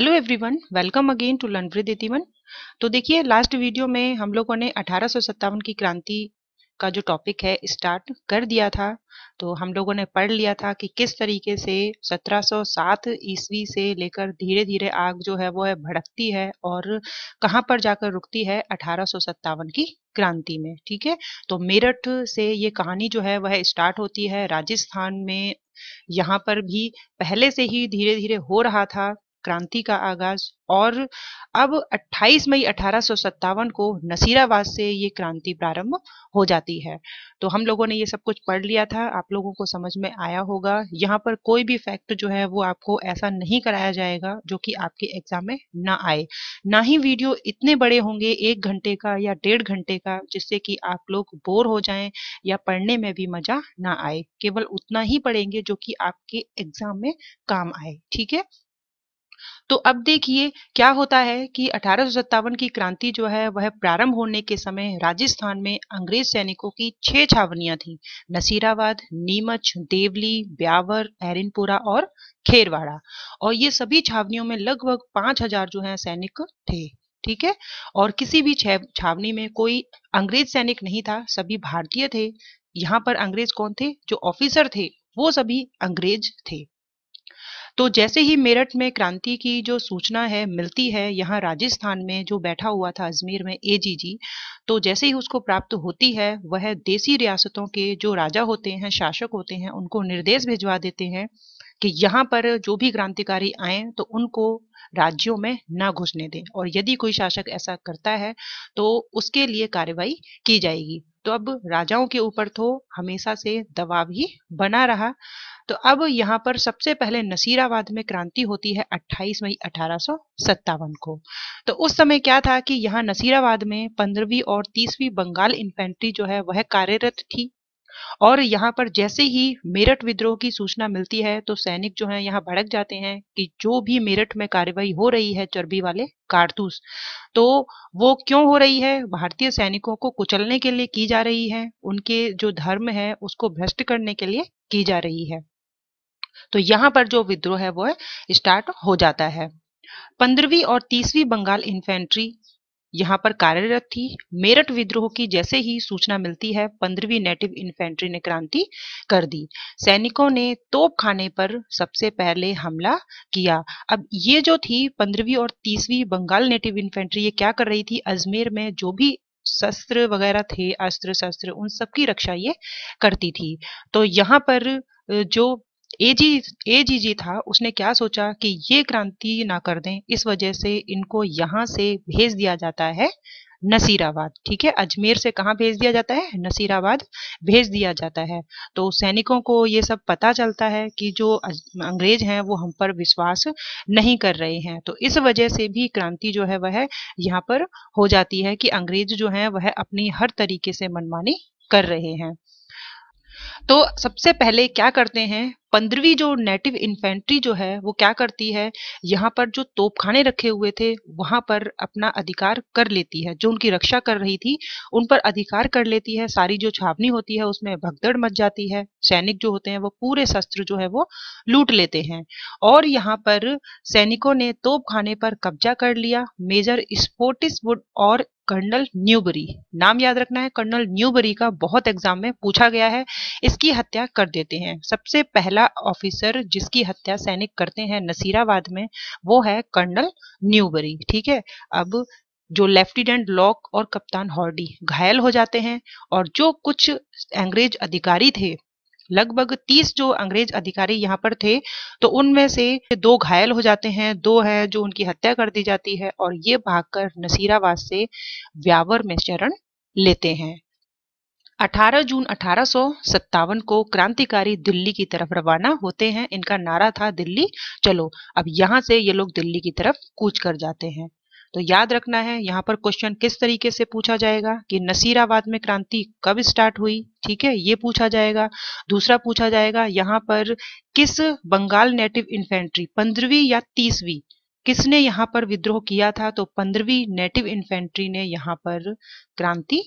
hello everyone welcome again to learn with इतिवन तो देखिए लास्ट वीडियो में हम लोगों ने अठारह की क्रांति का जो टॉपिक है स्टार्ट कर दिया था तो हम लोगों ने पढ़ लिया था कि किस तरीके से 1707 ईस्वी से लेकर धीरे धीरे आग जो है वो है भड़कती है और कहाँ पर जाकर रुकती है अठारह की क्रांति में ठीक है तो मेरठ से ये कहानी जो है वह स्टार्ट होती है राजस्थान में यहाँ पर भी पहले से ही धीरे धीरे हो रहा था क्रांति का आगाज और अब 28 मई अठारह को नसीराबाद से ये क्रांति प्रारंभ हो जाती है तो हम लोगों ने ये सब कुछ पढ़ लिया था आप लोगों को समझ में आया होगा यहाँ पर कोई भी फैक्ट जो है वो आपको ऐसा नहीं कराया जाएगा जो कि आपके एग्जाम में ना आए ना ही वीडियो इतने बड़े होंगे एक घंटे का या डेढ़ घंटे का जिससे कि आप लोग बोर हो जाए या पढ़ने में भी मजा ना आए केवल उतना ही पढ़ेंगे जो कि आपके एग्जाम में काम आए ठीक है तो अब देखिए क्या होता है कि अठारह की क्रांति जो है वह प्रारंभ होने के समय राजस्थान में अंग्रेज सैनिकों की छह छावनियां थी नसीराबाद नीमच देवली ब्यावर एरिनपुरा और खेरवाड़ा और ये सभी छावनियों में लगभग पांच हजार जो है सैनिक थे ठीक है और किसी भी छावनी में कोई अंग्रेज सैनिक नहीं था सभी भारतीय थे यहाँ पर अंग्रेज कौन थे जो ऑफिसर थे वो सभी अंग्रेज थे तो जैसे ही मेरठ में क्रांति की जो सूचना है मिलती है यहाँ राजस्थान में जो बैठा हुआ था अजमेर में ए जी जी तो जैसे ही उसको प्राप्त होती है वह देसी रियासतों के जो राजा होते हैं शासक होते हैं उनको निर्देश भिजवा देते हैं कि यहाँ पर जो भी क्रांतिकारी आए तो उनको राज्यों में ना घुसने दें और यदि कोई शासक ऐसा करता है तो उसके लिए कार्रवाई की जाएगी तो अब राजाओं के ऊपर तो हमेशा से दबाव ही बना रहा तो अब यहाँ पर सबसे पहले नसीराबाद में क्रांति होती है 28 मई अठारह को तो उस समय क्या था कि यहाँ नसीराबाद में पंद्रहवीं और तीसवीं बंगाल इन्फेंट्री जो है वह कार्यरत थी और यहाँ पर जैसे ही मेरठ विद्रोह की सूचना मिलती है तो सैनिक जो है यहाँ भड़क जाते हैं कि जो भी मेरठ में कार्रवाई हो रही है चर्बी वाले कारतूस तो वो क्यों हो रही है भारतीय सैनिकों को कुचलने के लिए की जा रही है उनके जो धर्म है उसको भ्रष्ट करने के लिए की जा रही है तो यहाँ पर जो विद्रोह है वो है स्टार्ट हो जाता है पंद्रहवीं और तीसवीं बंगाल इन्फेंट्री यहाँ पर कार्यरत थी मेरठ विद्रोह की जैसे ही सूचना मिलती है पंद्रहवीं नेटिव इन्फेंट्री ने क्रांति कर दी सैनिकों ने तोप खाने पर सबसे पहले हमला किया अब ये जो थी पंद्रहवीं और तीसवीं बंगाल नेटिव इन्फेंट्री ये क्या कर रही थी अजमेर में जो भी शस्त्र वगैरह थे अस्त्र शस्त्र उन सबकी रक्षा ये करती थी तो यहाँ पर जो एजी एजीजी था उसने क्या सोचा कि ये क्रांति ना कर दें इस वजह से इनको यहाँ से भेज दिया जाता है नसीराबाद ठीक है अजमेर से कहाँ भेज दिया जाता है नसीराबाद भेज दिया जाता है तो सैनिकों को ये सब पता चलता है कि जो अंग्रेज हैं वो हम पर विश्वास नहीं कर रहे हैं तो इस वजह से भी क्रांति जो है वह यहाँ पर हो जाती है कि अंग्रेज जो है वह अपनी हर तरीके से मनमानी कर रहे हैं तो सबसे पहले क्या करते हैं पंद्रवी जो नेटिव इन्फेंट्री जो है वो क्या करती है यहाँ पर जो तोपखाने रखे हुए थे वहां पर अपना अधिकार कर लेती है जो उनकी रक्षा कर रही थी उन पर अधिकार कर लेती है सारी जो छावनी होती है उसमें भगदड़ मच जाती है सैनिक जो होते हैं वो पूरे शस्त्र जो है वो लूट लेते हैं और यहाँ पर सैनिकों ने तोपखाने पर कब्जा कर लिया मेजर वुड और कर्नल न्यूबरी नाम याद रखना है कर्नल न्यूबरी का बहुत एग्जाम में पूछा गया है इसकी हत्या कर देते हैं सबसे पहला ऑफिसर जिसकी हत्या सैनिक करते हैं नसीराबाद में वो है कर्नल न्यूबरी ठीक है अब जो लेफ्टिनेंट लॉक और कप्तान हॉर्डी घायल हो जाते हैं और जो कुछ अंग्रेज अधिकारी थे लगभग 30 जो अंग्रेज अधिकारी यहाँ पर थे तो उनमें से दो घायल हो जाते हैं दो है जो उनकी हत्या कर दी जाती है और ये भागकर नसीराबाद से व्यावर में शरण लेते हैं 18 जून अठारह को क्रांतिकारी दिल्ली की तरफ रवाना होते हैं इनका नारा था दिल्ली चलो अब यहां से ये लोग दिल्ली की तरफ कूच कर जाते हैं तो याद रखना है यहाँ पर क्वेश्चन किस तरीके से पूछा जाएगा कि नसीराबाद में क्रांति कब स्टार्ट हुई ठीक है ये पूछा जाएगा दूसरा पूछा जाएगा यहाँ पर किस बंगाल नेटिव इन्फेंट्री पंद्रहवीं या तीसवीं किसने यहाँ पर विद्रोह किया था तो पंद्रहवीं नेटिव इन्फेंट्री ने यहाँ पर क्रांति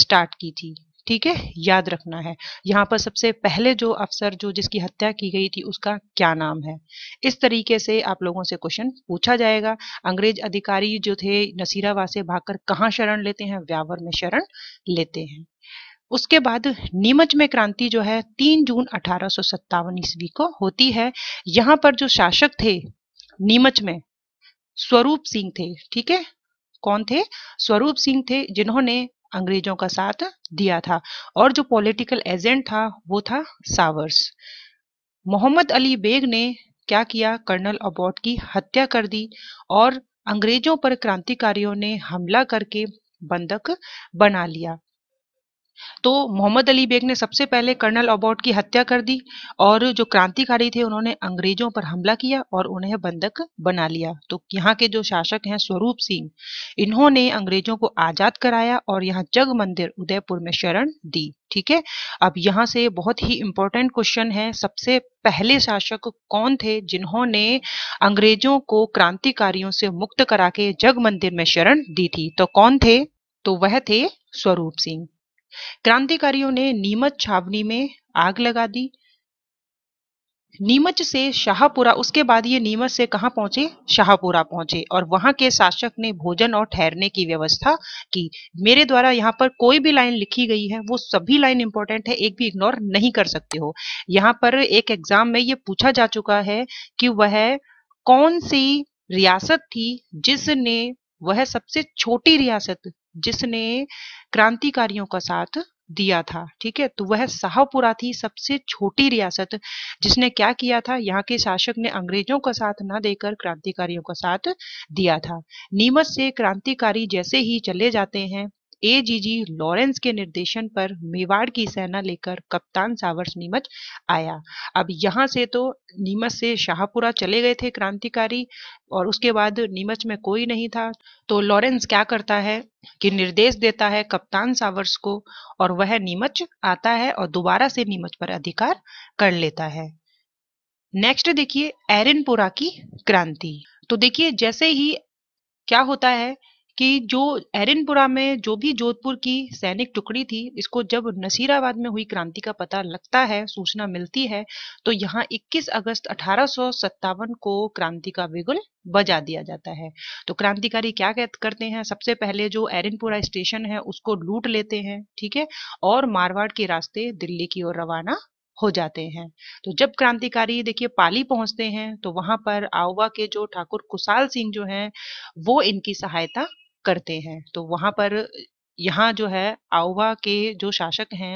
स्टार्ट की थी ठीक है याद रखना है यहाँ पर सबसे पहले जो अफसर जो जिसकी हत्या की गई थी उसका क्या नाम है इस तरीके से आप लोगों से क्वेश्चन पूछा जाएगा अंग्रेज अधिकारी जो थे नसीराबाद से भागकर कहाँ शरण लेते हैं व्यावर में शरण लेते हैं उसके बाद नीमच में क्रांति जो है 3 जून अठारह ईस्वी को होती है यहाँ पर जो शासक थे नीमच में स्वरूप सिंह थे ठीक है कौन थे स्वरूप सिंह थे जिन्होंने अंग्रेजों का साथ दिया था और जो पॉलिटिकल एजेंट था वो था सावर्स मोहम्मद अली बेग ने क्या किया कर्नल अबॉट की हत्या कर दी और अंग्रेजों पर क्रांतिकारियों ने हमला करके बंधक बना लिया तो मोहम्मद अली बेग ने सबसे पहले कर्नल अबॉट की हत्या कर दी और जो क्रांतिकारी थे उन्होंने अंग्रेजों पर हमला किया और उन्हें बंधक बना लिया तो यहाँ के जो शासक हैं स्वरूप सिंह इन्होंने अंग्रेजों को आजाद कराया और यहाँ जग मंदिर उदयपुर में शरण दी ठीक है अब यहाँ से बहुत ही इंपॉर्टेंट क्वेश्चन है सबसे पहले शासक कौन थे जिन्होंने अंग्रेजों को क्रांतिकारियों से मुक्त करा के जग मंदिर में शरण दी थी तो कौन थे तो वह थे स्वरूप सिंह क्रांतिकारियों ने नीमच छावनी में आग लगा दी नीमच से शाहपुरा उसके बाद ये नीमच से कहा पहुंचे शाहपुरा पहुंचे और वहां के शासक ने भोजन और ठहरने की व्यवस्था की मेरे द्वारा यहाँ पर कोई भी लाइन लिखी गई है वो सभी लाइन इंपॉर्टेंट है एक भी इग्नोर नहीं कर सकते हो यहाँ पर एक एग्जाम में ये पूछा जा चुका है कि वह कौन सी रियासत थी जिसने वह सबसे छोटी रियासत जिसने क्रांतिकारियों का साथ दिया था ठीक है तो वह शाहपुरा थी सबसे छोटी रियासत जिसने क्या किया था यहाँ के शासक ने अंग्रेजों का साथ ना देकर क्रांतिकारियों का साथ दिया था नीमच से क्रांतिकारी जैसे ही चले जाते हैं एजीजी लॉरेंस के निर्देशन पर मेवाड़ की सेना लेकर कप्तान सावर्स नीमच आया अब यहाँ से तो नीमच से शाहपुरा चले गए थे क्रांतिकारी और उसके बाद नीमच में कोई नहीं था तो लॉरेंस क्या करता है कि निर्देश देता है कप्तान सावर्स को और वह नीमच आता है और दोबारा से नीमच पर अधिकार कर लेता है नेक्स्ट देखिए एरिनपुरा की क्रांति तो देखिए जैसे ही क्या होता है कि जो एरनपुरा में जो भी जोधपुर की सैनिक टुकड़ी थी इसको जब नसीराबाद में हुई क्रांति का पता लगता है सूचना मिलती है तो यहाँ 21 अगस्त अठारह को क्रांति का बिगुल बजा दिया जाता है तो क्रांतिकारी क्या करते हैं सबसे पहले जो एरनपुरा स्टेशन है उसको लूट लेते हैं ठीक है और मारवाड़ के रास्ते दिल्ली की ओर रवाना हो जाते हैं तो जब क्रांतिकारी देखिए पाली पहुंचते हैं तो वहां पर आउवा के जो ठाकुर कुशाल सिंह जो हैं वो इनकी सहायता करते हैं तो वहां पर यहाँ जो है आउवा के जो शासक हैं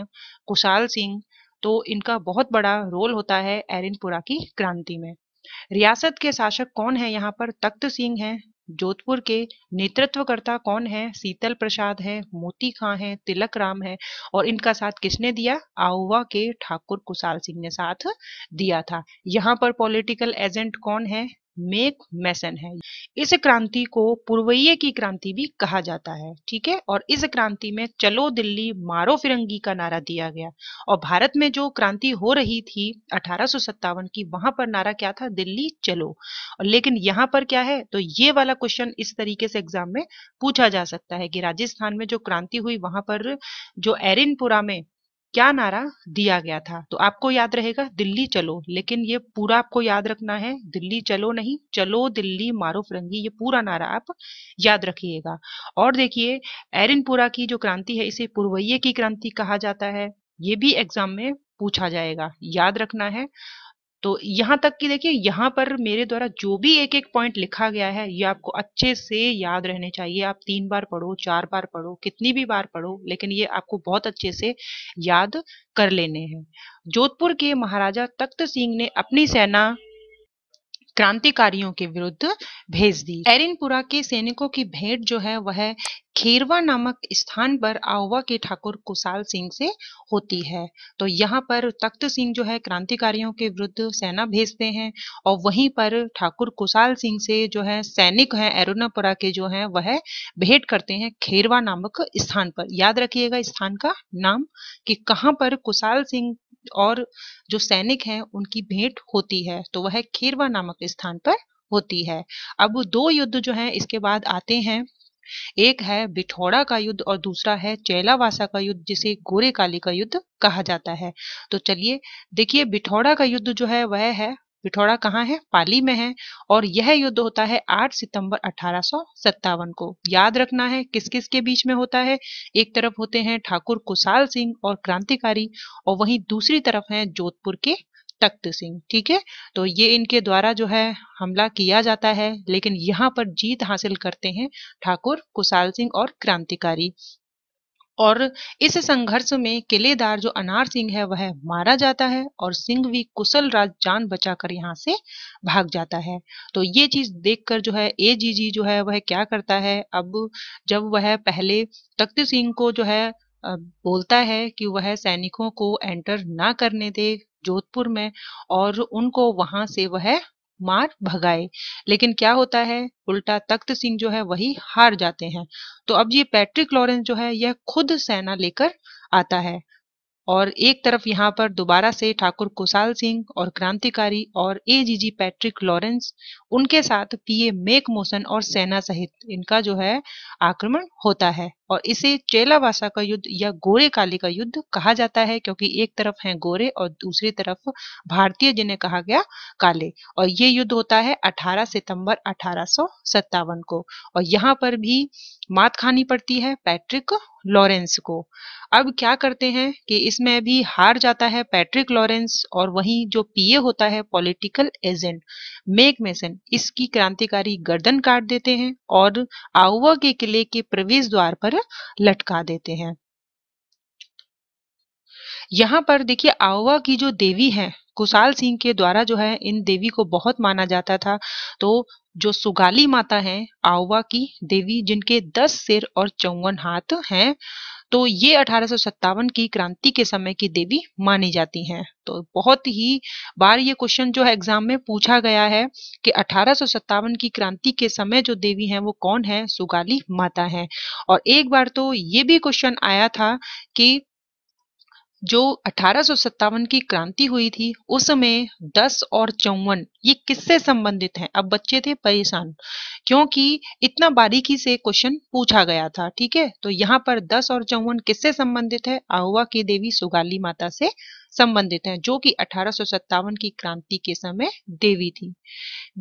कुशाल सिंह तो इनका बहुत बड़ा रोल होता है एरिनपुरा की क्रांति में रियासत के शासक कौन है यहाँ पर तख्त सिंह है जोधपुर के नेतृत्वकर्ता कौन है शीतल प्रसाद है मोती खां है तिलक राम है और इनका साथ किसने दिया आउवा के ठाकुर कुशाल सिंह ने साथ दिया था यहाँ पर पॉलिटिकल एजेंट कौन है मेक मैसन है इस क्रांति को पूर्वीय की क्रांति भी कहा जाता है ठीक है और इस क्रांति में चलो दिल्ली मारो फिरंगी का नारा दिया गया और भारत में जो क्रांति हो रही थी अठारह की वहां पर नारा क्या था दिल्ली चलो और लेकिन यहाँ पर क्या है तो ये वाला क्वेश्चन इस तरीके से एग्जाम में पूछा जा सकता है कि राजस्थान में जो क्रांति हुई वहां पर जो एरिनपुरा में क्या नारा दिया गया था तो आपको याद रहेगा दिल्ली चलो लेकिन ये पूरा आपको याद रखना है दिल्ली चलो नहीं चलो दिल्ली मारो फिरंगी ये पूरा नारा आप याद रखिएगा और देखिए एरिनपुरा की जो क्रांति है इसे पूर्वये की क्रांति कहा जाता है ये भी एग्जाम में पूछा जाएगा याद रखना है तो यहाँ तक कि देखिए यहाँ पर मेरे द्वारा जो भी एक एक पॉइंट लिखा गया है ये आपको अच्छे से याद रहने चाहिए आप तीन बार पढ़ो चार बार पढ़ो कितनी भी बार पढ़ो लेकिन ये आपको बहुत अच्छे से याद कर लेने हैं जोधपुर के महाराजा तख्त सिंह ने अपनी सेना क्रांतिकारियों के विरुद्ध भेज दी एरिनपुरा के सैनिकों की भेंट जो है वह खेरवा नामक स्थान पर आहुआ के ठाकुर कुशाल सिंह से होती है तो यहाँ पर तख्त सिंह जो है क्रांतिकारियों के विरुद्ध सेना भेजते हैं और वहीं पर ठाकुर कुशाल सिंह से जो है सैनिक हैं एरुनापुरा के जो हैं वह है भेंट करते हैं खेरवा नामक स्थान पर याद रखिएगा स्थान का नाम कि कहाँ पर कुशाल सिंह और जो सैनिक हैं उनकी भेंट होती है तो वह खेरवा नामक स्थान पर होती है अब दो युद्ध जो है इसके बाद आते हैं एक है बिठौड़ा का युद्ध और दूसरा है चैलावासा का युद्ध जिसे गोरे काली का युद्ध कहा जाता है तो चलिए देखिए बिठौड़ा का युद्ध जो है वह है बिठोड़ा कहाँ है पाली में है और यह युद्ध होता है 8 सितंबर अठारह को याद रखना है किस किस के बीच में होता है एक तरफ होते हैं ठाकुर कुशाल सिंह और क्रांतिकारी और वहीं दूसरी तरफ हैं जोधपुर के तख्त सिंह ठीक है तो ये इनके द्वारा जो है हमला किया जाता है लेकिन यहाँ पर जीत हासिल करते हैं ठाकुर कुशाल सिंह और क्रांतिकारी और इस संघर्ष में किलेदार जो अनार सिंह है वह मारा जाता है और सिंह भी कुशल राज जान बचाकर यहाँ से भाग जाता है तो ये चीज देखकर जो है ए जी जी जो है वह क्या करता है अब जब वह पहले तख्त सिंह को जो है बोलता है कि वह सैनिकों को एंटर ना करने दे जोधपुर में और उनको वहां से वह मार भगाए लेकिन क्या होता है उल्टा तख्त सिंह जो है वही हार जाते हैं तो अब ये पैट्रिक लॉरेंस जो है यह खुद सेना लेकर आता है और एक तरफ यहाँ पर दोबारा से ठाकुर कुशाल सिंह और क्रांतिकारी और एजीजी पैट्रिक लॉरेंस उनके साथ पीए मेक मोशन और सेना सहित इनका जो है आक्रमण होता है और इसे चेलावासा का युद्ध या गोरे काली का युद्ध कहा जाता है क्योंकि एक तरफ हैं गोरे और दूसरी तरफ भारतीय जिन्हें कहा गया काले और ये युद्ध होता है 18 सितंबर अठारह को और यहाँ पर भी मात खानी पड़ती है पैट्रिक लॉरेंस को अब क्या करते हैं कि इसमें भी हार जाता है पैट्रिक लॉरेंस और वही जो पीए होता है पॉलिटिकल एजेंट मेक मेसन इसकी क्रांतिकारी गर्दन काट देते हैं और आउवा के किले के प्रवेश द्वार पर लटका देते हैं यहाँ पर देखिए आउवा की जो देवी है कुशाल सिंह के द्वारा जो है इन देवी को बहुत माना जाता था तो जो सुगाली माता है आउवा की देवी जिनके दस सिर और चौवन हाथ हैं तो ये अठारह की क्रांति के समय की देवी मानी जाती हैं तो बहुत ही बार ये क्वेश्चन जो है एग्जाम में पूछा गया है कि अठारह की क्रांति के समय जो देवी हैं वो कौन है सुगाली माता हैं और एक बार तो ये भी क्वेश्चन आया था कि जो अठारह की क्रांति हुई थी उस समय दस और चौवन ये किससे संबंधित हैं अब बच्चे थे परेशान क्योंकि इतना बारीकी से क्वेश्चन पूछा गया था ठीक है तो यहाँ पर दस और चौवन किससे संबंधित है आहुआ की देवी सुगाली माता से संबंधित हैं जो कि अठारह की क्रांति के समय देवी थी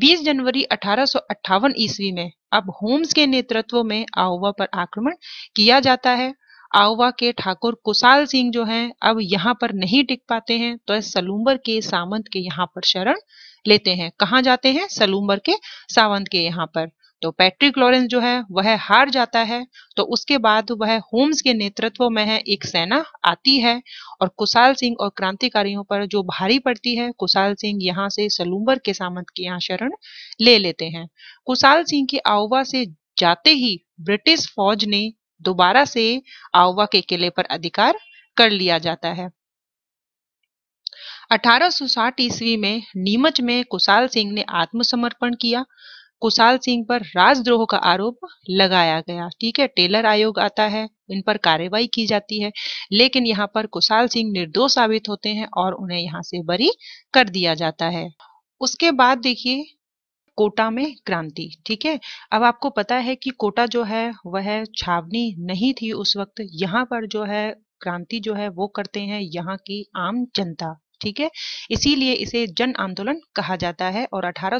20 जनवरी अठारह ईस्वी में अब होम्स के नेतृत्व में आहुआ पर आक्रमण किया जाता है आउवा के ठाकुर कुशाल सिंह जो हैं अब यहाँ पर नहीं टिक पाते हैं तो सलूम्बर के सामंत के यहाँ पर शरण लेते हैं कहाँ जाते हैं सलूम्बर के सावंत के यहाँ पर तो पैट्रिक लॉरेंस जो है वह हार जाता है तो उसके बाद वह होम्स के नेतृत्व में है एक सेना आती है और कुशाल सिंह और क्रांतिकारियों पर जो भारी पड़ती है कुशाल सिंह यहाँ से सलूम्बर के सामंत के यहाँ शरण ले लेते हैं कुशाल सिंह की आउवा से जाते ही ब्रिटिश फौज ने दोबारा से आउवा के किले पर अधिकार कर लिया जाता है 1860 ईस्वी में नीमच में कुशाल सिंह ने आत्मसमर्पण किया कुशाल सिंह पर राजद्रोह का आरोप लगाया गया ठीक है टेलर आयोग आता है इन पर कार्रवाई की जाती है लेकिन यहाँ पर कुशाल सिंह निर्दोष साबित होते हैं और उन्हें यहाँ से बरी कर दिया जाता है उसके बाद देखिए कोटा में क्रांति ठीक है अब आपको पता है कि कोटा जो है वह छावनी नहीं थी उस वक्त यहाँ पर जो है क्रांति जो है वो करते हैं यहाँ की आम जनता ठीक है इसीलिए इसे जन आंदोलन कहा जाता है और अठारह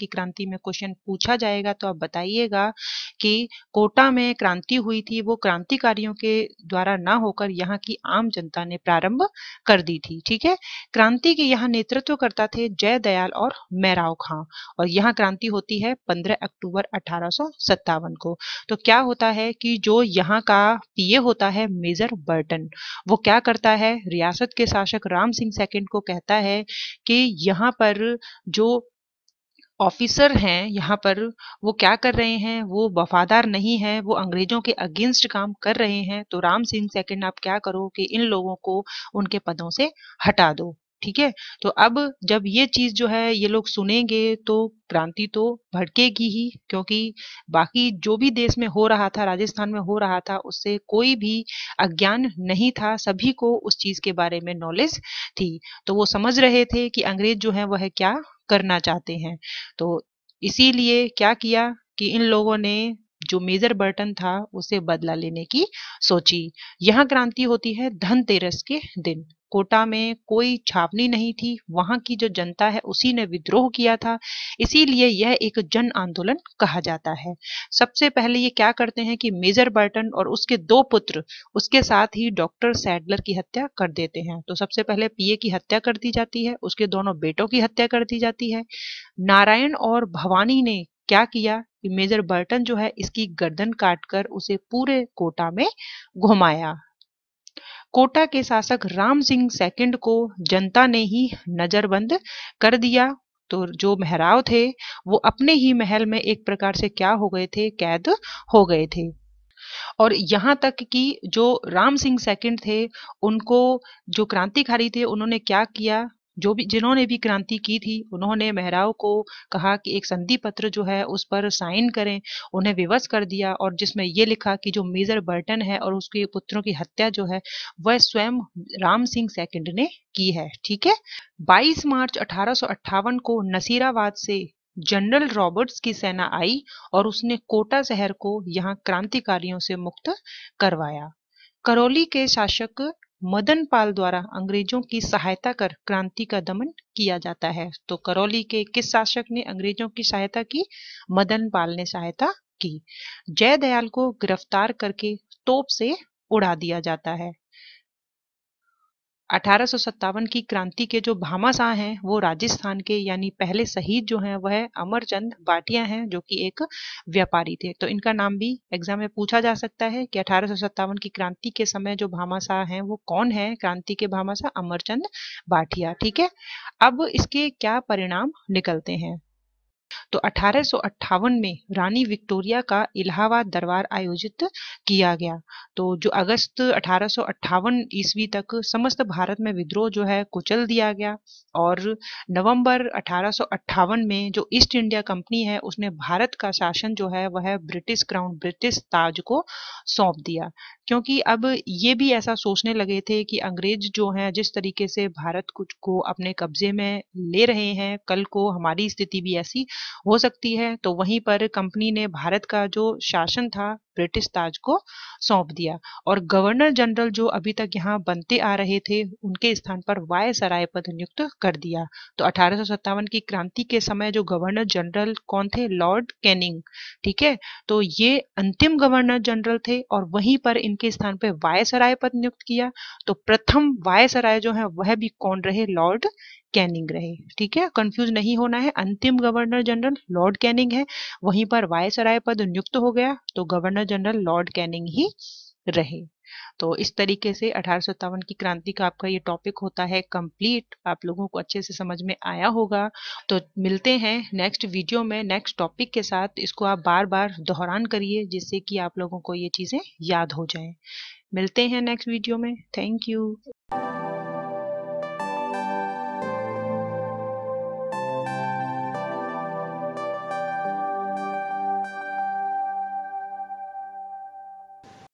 की क्रांति में क्वेश्चन पूछा जाएगा तो आप बताइएगा कि कोटा में क्रांति हुई थी वो क्रांतिकारियों के द्वारा ना होकर यहाँ की आम जनता ने प्रारंभ कर दी थी ठीक है क्रांति के यहाँ नेतृत्व करता थे जय दयाल और मैराव खां और यहाँ क्रांति होती है 15 अक्टूबर अठारह को तो क्या होता है कि जो यहाँ का पीए होता है मेजर बर्टन वो क्या करता है रियासत के शासक राम सिंह सेकंड को कहता है कि यहाँ पर जो ऑफिसर हैं यहाँ पर वो क्या कर रहे हैं वो वफादार नहीं है वो अंग्रेजों के अगेंस्ट काम कर रहे हैं तो राम सिंह सेकंड आप क्या करो कि इन लोगों को उनके पदों से हटा दो ठीक है तो अब जब ये चीज जो है ये लोग सुनेंगे तो क्रांति तो भड़केगी ही क्योंकि बाकी जो भी देश में हो रहा था राजस्थान में हो रहा था उससे कोई भी अज्ञान नहीं था सभी को उस चीज के बारे में नॉलेज थी तो वो समझ रहे थे कि अंग्रेज जो है वह क्या करना चाहते हैं तो इसीलिए क्या किया कि इन लोगों ने जो मेजर बर्टन था उसे बदला लेने की सोची यहाँ क्रांति होती है धनतेरस के दिन कोटा में कोई छावनी नहीं थी वहां की जो जनता है उसी ने विद्रोह किया था इसीलिए यह एक जन आंदोलन कहा जाता है सबसे पहले ये क्या करते हैं कि मेजर बर्टन और उसके दो पुत्र उसके साथ ही डॉक्टर सैडलर की हत्या कर देते हैं तो सबसे पहले पीए की हत्या कर दी जाती है उसके दोनों बेटों की हत्या कर दी जाती है नारायण और भवानी ने क्या किया कि मेजर बर्टन जो है इसकी गर्दन काटकर उसे पूरे कोटा में घुमाया कोटा के शासक राम सिंह सेकंड को जनता ने ही नजरबंद कर दिया तो जो मेहराव थे वो अपने ही महल में एक प्रकार से क्या हो गए थे कैद हो गए थे और यहाँ तक कि जो राम सिंह सेकंड थे उनको जो क्रांतिकारी थे उन्होंने क्या किया जो भी जिन्होंने भी क्रांति की थी उन्होंने मेहराव को कहा कि एक संधि पत्र जो है उस पर साइन करें उन्हें विवश कर दिया और जिसमें ये लिखा कि जो मेजर बर्टन है और उसके पुत्रों की हत्या जो है वह स्वयं राम सिंह सेकंड ने की है ठीक है 22 मार्च अठारह को नसीराबाद से जनरल रॉबर्ट्स की सेना आई और उसने कोटा शहर को यहाँ क्रांतिकारियों से मुक्त करवाया करौली के शासक मदन पाल द्वारा अंग्रेजों की सहायता कर क्रांति का दमन किया जाता है तो करौली के किस शासक ने अंग्रेजों की सहायता की मदन पाल ने सहायता की जयदयाल को गिरफ्तार करके तोप से उड़ा दिया जाता है अठारह की क्रांति के जो भामाशाह हैं वो राजस्थान के यानी पहले शहीद जो हैं वह है अमरचंद बाटिया हैं जो कि एक व्यापारी थे तो इनका नाम भी एग्जाम में पूछा जा सकता है कि अठारह की क्रांति के समय जो भामाशाह हैं वो कौन है क्रांति के भामाशाह अमरचंद बाटिया ठीक है अब इसके क्या परिणाम निकलते हैं तो अठारह में रानी विक्टोरिया का इलाहाबाद दरबार आयोजित किया गया तो जो अगस्त अठारह ईस्वी तक समस्त भारत में विद्रोह जो है कुचल दिया गया और नवंबर अठारह में जो ईस्ट इंडिया कंपनी है उसने भारत का शासन जो है वह ब्रिटिश क्राउन ब्रिटिश ताज को सौंप दिया क्योंकि अब ये भी ऐसा सोचने लगे थे कि अंग्रेज जो हैं जिस तरीके से भारत कुछ को अपने कब्जे में ले रहे हैं कल को हमारी स्थिति भी ऐसी हो सकती है तो वहीं पर कंपनी ने भारत का जो शासन था ब्रिटिश ताज को सौंप दिया और गवर्नर जनरल जो अभी तक यहाँ बनते आ रहे थे उनके स्थान पर वाय सराय पद नियुक्त कर दिया तो अठारह की क्रांति के समय जो गवर्नर जनरल कौन थे लॉर्ड कैनिंग ठीक है तो ये अंतिम गवर्नर जनरल थे और वहीं पर इनके स्थान पर वाय सराय पद नियुक्त किया तो प्रथम वाय सराय जो है वह भी कौन रहे लॉर्ड कैनिंग रहे ठीक है कंफ्यूज नहीं होना है अंतिम गवर्नर जनरल लॉर्ड कैनिंग है वहीं पर वायसराय पद नियुक्त हो गया तो governor governor general lord Canning ही रहे तो इस तरीके से अठारह की क्रांति का आपका ये टॉपिक होता है कंप्लीट आप लोगों को अच्छे से समझ में आया होगा तो मिलते हैं नेक्स्ट वीडियो में नेक्स्ट टॉपिक के साथ इसको आप बार बार दोहरान करिए जिससे कि आप लोगों को ये चीज़ें याद हो जाएं मिलते हैं नेक्स्ट वीडियो में थैंक यू